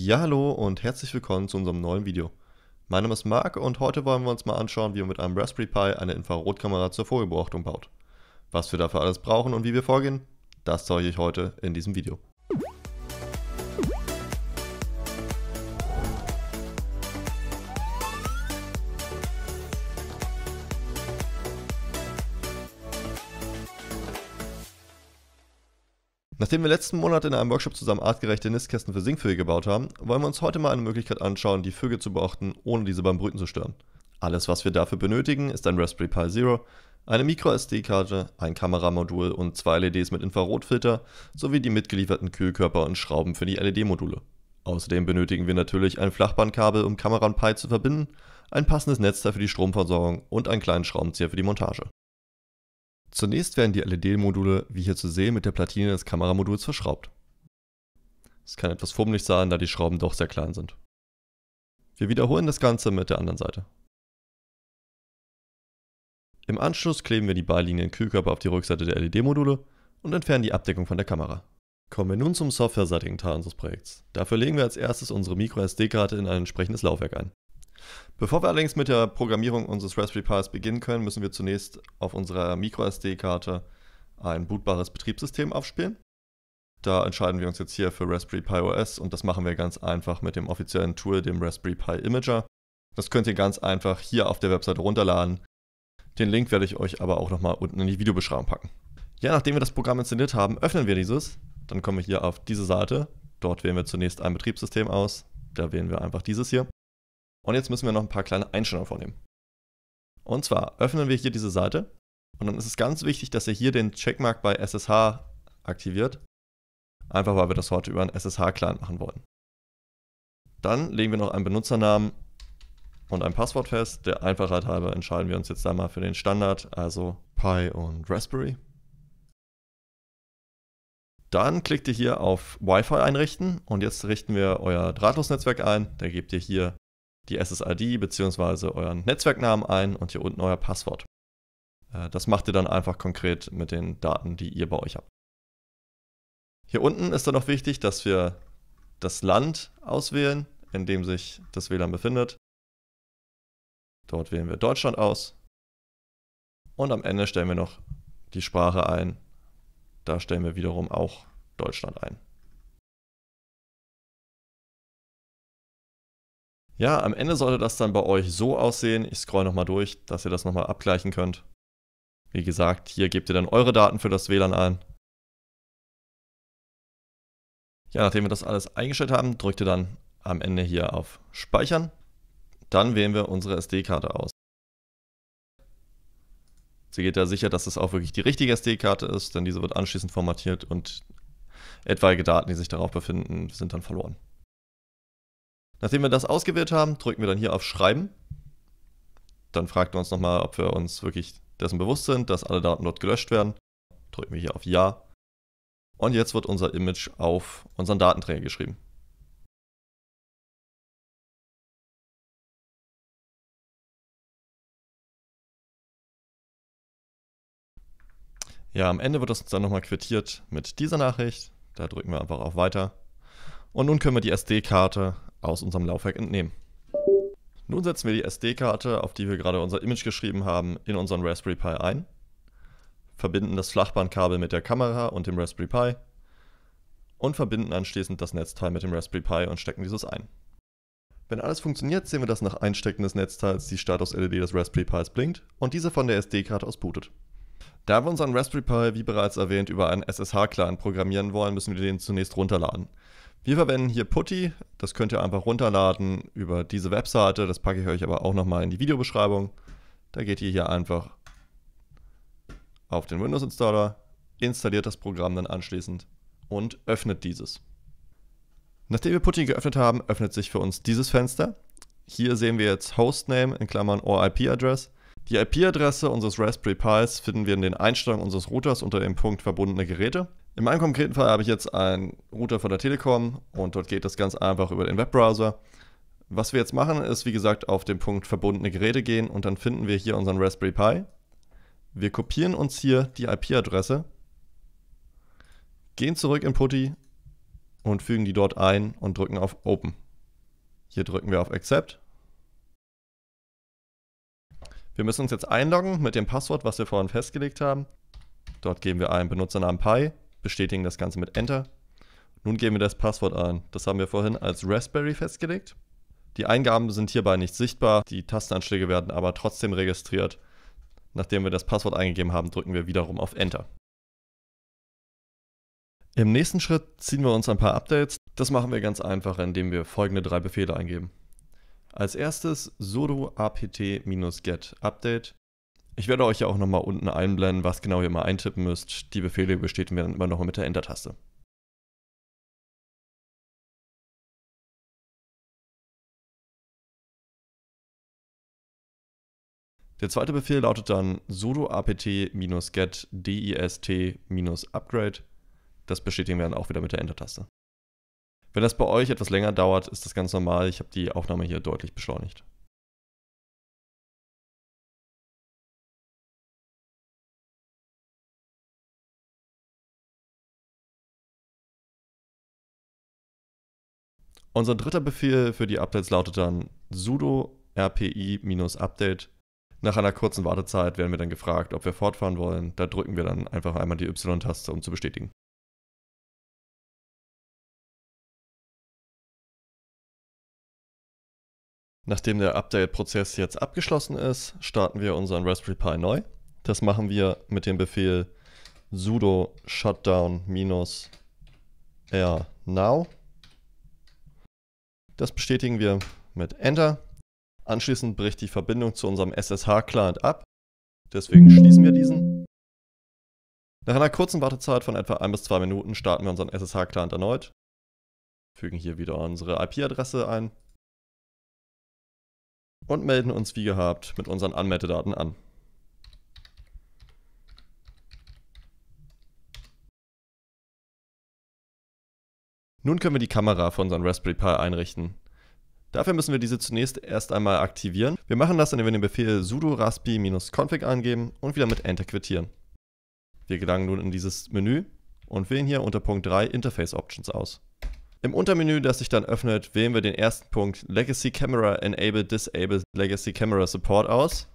Ja, hallo und herzlich willkommen zu unserem neuen Video. Mein Name ist Marc und heute wollen wir uns mal anschauen, wie man mit einem Raspberry Pi eine Infrarotkamera zur Folgebeobachtung baut. Was wir dafür alles brauchen und wie wir vorgehen, das zeige ich heute in diesem Video. Nachdem wir letzten Monat in einem Workshop zusammen artgerechte Nistkästen für Singvögel gebaut haben, wollen wir uns heute mal eine Möglichkeit anschauen, die Vögel zu beobachten, ohne diese beim Brüten zu stören. Alles, was wir dafür benötigen, ist ein Raspberry Pi Zero, eine MicroSD-Karte, ein Kameramodul und zwei LEDs mit Infrarotfilter sowie die mitgelieferten Kühlkörper und Schrauben für die LED-Module. Außerdem benötigen wir natürlich ein Flachbandkabel, um Kameran Pi zu verbinden, ein passendes Netzteil für die Stromversorgung und einen kleinen Schraubenzieher für die Montage. Zunächst werden die LED-Module, wie hier zu sehen, mit der Platine des Kameramoduls verschraubt. Es kann etwas fummelig sein, da die Schrauben doch sehr klein sind. Wir wiederholen das Ganze mit der anderen Seite. Im Anschluss kleben wir die beiliegenden Kühlkörper auf die Rückseite der LED-Module und entfernen die Abdeckung von der Kamera. Kommen wir nun zum softwareseitigen Teil unseres Projekts. Dafür legen wir als erstes unsere microSD-Karte in ein entsprechendes Laufwerk ein. Bevor wir allerdings mit der Programmierung unseres Raspberry Pis beginnen können, müssen wir zunächst auf unserer MicroSD-Karte ein bootbares Betriebssystem aufspielen. Da entscheiden wir uns jetzt hier für Raspberry Pi OS und das machen wir ganz einfach mit dem offiziellen Tool, dem Raspberry Pi Imager. Das könnt ihr ganz einfach hier auf der Webseite runterladen. Den Link werde ich euch aber auch nochmal unten in die Videobeschreibung packen. Ja, nachdem wir das Programm installiert haben, öffnen wir dieses. Dann kommen wir hier auf diese Seite. Dort wählen wir zunächst ein Betriebssystem aus. Da wählen wir einfach dieses hier. Und jetzt müssen wir noch ein paar kleine Einstellungen vornehmen. Und zwar öffnen wir hier diese Seite und dann ist es ganz wichtig, dass ihr hier den Checkmark bei SSH aktiviert. Einfach weil wir das heute über einen SSH-Client machen wollen. Dann legen wir noch einen Benutzernamen und ein Passwort fest. Der Einfachheit halber entscheiden wir uns jetzt da mal für den Standard, also Pi und Raspberry. Dann klickt ihr hier auf Wi-Fi einrichten und jetzt richten wir euer Drahtlosnetzwerk ein. Da gebt ihr hier die SSID bzw. euren Netzwerknamen ein und hier unten euer Passwort. Äh, das macht ihr dann einfach konkret mit den Daten, die ihr bei euch habt. Hier unten ist dann noch wichtig, dass wir das Land auswählen, in dem sich das WLAN befindet. Dort wählen wir Deutschland aus. Und am Ende stellen wir noch die Sprache ein. Da stellen wir wiederum auch Deutschland ein. Ja, am Ende sollte das dann bei euch so aussehen. Ich scroll nochmal durch, dass ihr das nochmal abgleichen könnt. Wie gesagt, hier gebt ihr dann eure Daten für das WLAN ein. Ja, nachdem wir das alles eingestellt haben, drückt ihr dann am Ende hier auf Speichern. Dann wählen wir unsere SD-Karte aus. Sie geht da sicher, dass es auch wirklich die richtige SD-Karte ist, denn diese wird anschließend formatiert und etwaige Daten, die sich darauf befinden, sind dann verloren. Nachdem wir das ausgewählt haben, drücken wir dann hier auf Schreiben. Dann fragt er uns nochmal, ob wir uns wirklich dessen bewusst sind, dass alle Daten dort gelöscht werden. Drücken wir hier auf Ja. Und jetzt wird unser Image auf unseren Datenträger geschrieben. Ja, am Ende wird das dann nochmal quittiert mit dieser Nachricht. Da drücken wir einfach auf Weiter. Und nun können wir die SD-Karte aus unserem Laufwerk entnehmen. Nun setzen wir die SD-Karte, auf die wir gerade unser Image geschrieben haben, in unseren Raspberry Pi ein, verbinden das Flachbandkabel mit der Kamera und dem Raspberry Pi und verbinden anschließend das Netzteil mit dem Raspberry Pi und stecken dieses ein. Wenn alles funktioniert, sehen wir, dass nach Einstecken des Netzteils die Status-LED des Raspberry Pis blinkt und diese von der SD-Karte aus bootet. Da wir unseren Raspberry Pi, wie bereits erwähnt, über einen SSH-Client programmieren wollen, müssen wir den zunächst runterladen. Wir verwenden hier Putty, das könnt ihr einfach runterladen über diese Webseite, das packe ich euch aber auch nochmal in die Videobeschreibung. Da geht ihr hier einfach auf den Windows Installer, installiert das Programm dann anschließend und öffnet dieses. Nachdem wir Putty geöffnet haben, öffnet sich für uns dieses Fenster. Hier sehen wir jetzt Hostname in Klammern or IP-Adress. Die IP-Adresse unseres Raspberry Pis finden wir in den Einstellungen unseres Routers unter dem Punkt verbundene Geräte. In meinem konkreten Fall habe ich jetzt einen Router von der Telekom und dort geht das ganz einfach über den Webbrowser. Was wir jetzt machen, ist wie gesagt auf den Punkt verbundene Geräte gehen und dann finden wir hier unseren Raspberry Pi. Wir kopieren uns hier die IP-Adresse, gehen zurück in PuTTY und fügen die dort ein und drücken auf Open. Hier drücken wir auf Accept. Wir müssen uns jetzt einloggen mit dem Passwort, was wir vorhin festgelegt haben. Dort geben wir einen Benutzernamen Pi bestätigen das Ganze mit Enter. Nun geben wir das Passwort ein. Das haben wir vorhin als Raspberry festgelegt. Die Eingaben sind hierbei nicht sichtbar, die Tastenanschläge werden aber trotzdem registriert. Nachdem wir das Passwort eingegeben haben, drücken wir wiederum auf Enter. Im nächsten Schritt ziehen wir uns ein paar Updates. Das machen wir ganz einfach, indem wir folgende drei Befehle eingeben. Als erstes sudo apt-get update ich werde euch ja auch nochmal unten einblenden, was genau ihr mal eintippen müsst. Die Befehle bestätigen wir dann immer nochmal mit der Enter-Taste. Der zweite Befehl lautet dann sudo apt-get dist-upgrade. Das bestätigen wir dann auch wieder mit der Enter-Taste. Wenn das bei euch etwas länger dauert, ist das ganz normal. Ich habe die Aufnahme hier deutlich beschleunigt. Unser dritter Befehl für die Updates lautet dann sudo rpi-update. Nach einer kurzen Wartezeit werden wir dann gefragt, ob wir fortfahren wollen. Da drücken wir dann einfach einmal die Y-Taste, um zu bestätigen. Nachdem der Update-Prozess jetzt abgeschlossen ist, starten wir unseren Raspberry Pi neu. Das machen wir mit dem Befehl sudo shutdown-r now. Das bestätigen wir mit Enter. Anschließend bricht die Verbindung zu unserem SSH-Client ab. Deswegen schließen wir diesen. Nach einer kurzen Wartezeit von etwa 1 bis 2 Minuten starten wir unseren SSH-Client erneut. Fügen hier wieder unsere IP-Adresse ein. Und melden uns wie gehabt mit unseren Anmeldedaten an. Nun können wir die Kamera von unserem Raspberry Pi einrichten. Dafür müssen wir diese zunächst erst einmal aktivieren. Wir machen das, indem wir den Befehl sudo raspi-config eingeben und wieder mit Enter quittieren. Wir gelangen nun in dieses Menü und wählen hier unter Punkt 3 Interface Options aus. Im Untermenü, das sich dann öffnet, wählen wir den ersten Punkt Legacy Camera Enable Disable Legacy Camera Support aus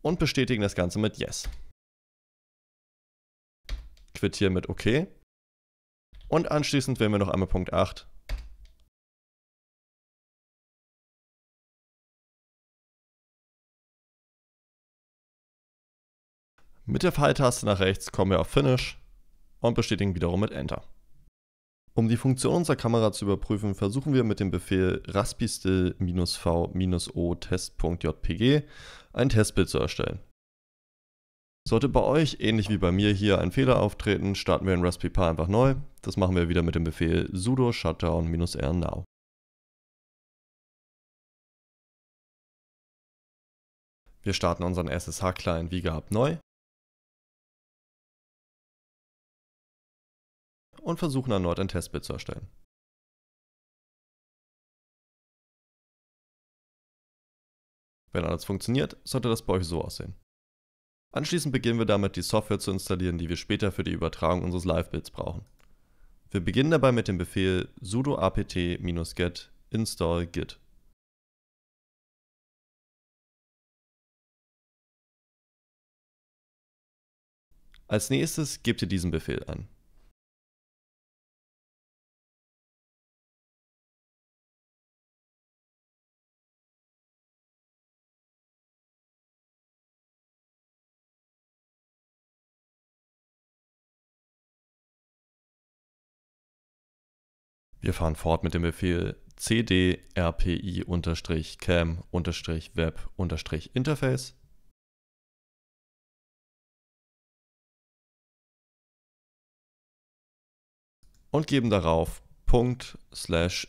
und bestätigen das Ganze mit Yes. Quittieren mit OK und anschließend wählen wir noch einmal Punkt 8. Mit der Pfeiltaste nach rechts kommen wir auf Finish und bestätigen wiederum mit Enter. Um die Funktion unserer Kamera zu überprüfen, versuchen wir mit dem Befehl raspistill-v-o-test.jpg ein Testbild zu erstellen. Sollte bei euch ähnlich wie bei mir hier ein Fehler auftreten, starten wir in Raspberry Pi einfach neu. Das machen wir wieder mit dem Befehl sudo shutdown-r now. Wir starten unseren SSH-Client wie gehabt neu und versuchen erneut ein Testbit zu erstellen. Wenn alles funktioniert, sollte das bei euch so aussehen. Anschließend beginnen wir damit, die Software zu installieren, die wir später für die Übertragung unseres Live-Bilds brauchen. Wir beginnen dabei mit dem Befehl sudo apt-get install git. Als nächstes gebt ihr diesen Befehl an. Wir fahren fort mit dem Befehl cdrpi-cam-web-interface. Und geben darauf ./install.sh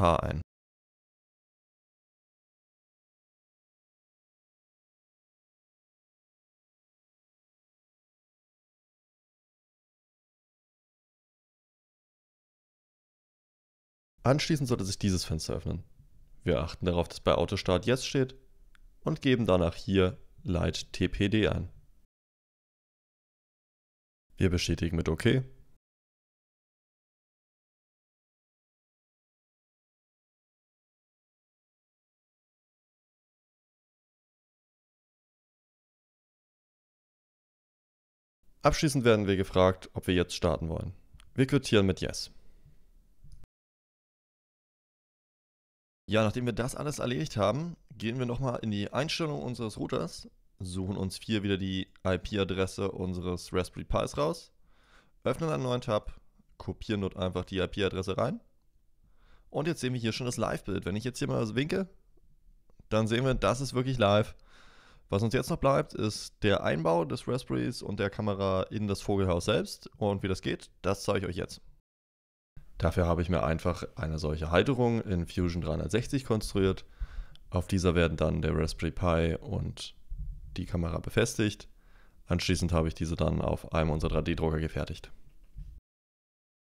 ein. Anschließend sollte sich dieses Fenster öffnen. Wir achten darauf, dass bei Autostart jetzt steht und geben danach hier Light TPD ein. Wir bestätigen mit OK. Abschließend werden wir gefragt, ob wir jetzt starten wollen. Wir quittieren mit Yes. Ja, nachdem wir das alles erledigt haben, gehen wir nochmal in die Einstellung unseres Routers, suchen uns hier wieder die IP-Adresse unseres Raspberry Pis raus, öffnen einen neuen Tab, kopieren dort einfach die IP-Adresse rein. Und jetzt sehen wir hier schon das Live-Bild. Wenn ich jetzt hier mal winke, dann sehen wir, das ist wirklich live. Was uns jetzt noch bleibt, ist der Einbau des Raspberries und der Kamera in das Vogelhaus selbst. Und wie das geht, das zeige ich euch jetzt. Dafür habe ich mir einfach eine solche Halterung in Fusion 360 konstruiert. Auf dieser werden dann der Raspberry Pi und die Kamera befestigt. Anschließend habe ich diese dann auf einem unserer 3D-Drucker gefertigt.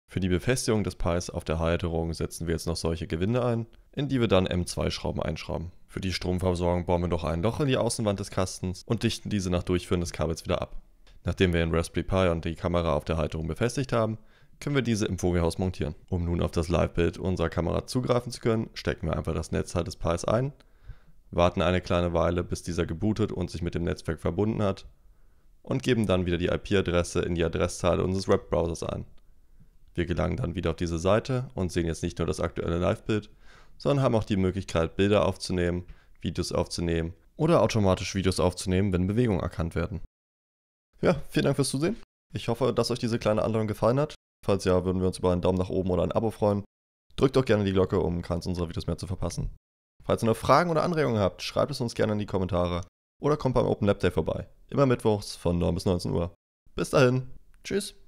Für die Befestigung des Pis auf der Halterung setzen wir jetzt noch solche Gewinde ein, in die wir dann M2-Schrauben einschrauben. Für die Stromversorgung bauen wir noch ein Loch in die Außenwand des Kastens und dichten diese nach Durchführen des Kabels wieder ab. Nachdem wir den Raspberry Pi und die Kamera auf der Halterung befestigt haben, können wir diese im Vogelhaus montieren. Um nun auf das Live-Bild unserer Kamera zugreifen zu können, stecken wir einfach das Netzteil des Pis ein, warten eine kleine Weile, bis dieser gebootet und sich mit dem Netzwerk verbunden hat und geben dann wieder die IP-Adresse in die Adresszeile unseres Webbrowsers ein. Wir gelangen dann wieder auf diese Seite und sehen jetzt nicht nur das aktuelle Live-Bild, sondern haben auch die Möglichkeit, Bilder aufzunehmen, Videos aufzunehmen oder automatisch Videos aufzunehmen, wenn Bewegungen erkannt werden. Ja, vielen Dank fürs Zusehen. Ich hoffe, dass euch diese kleine Anleitung gefallen hat Falls ja, würden wir uns über einen Daumen nach oben oder ein Abo freuen. Drückt auch gerne die Glocke, um keins unserer Videos mehr zu verpassen. Falls ihr noch Fragen oder Anregungen habt, schreibt es uns gerne in die Kommentare oder kommt beim Open Lab Day vorbei. Immer mittwochs von 9 bis 19 Uhr. Bis dahin, tschüss.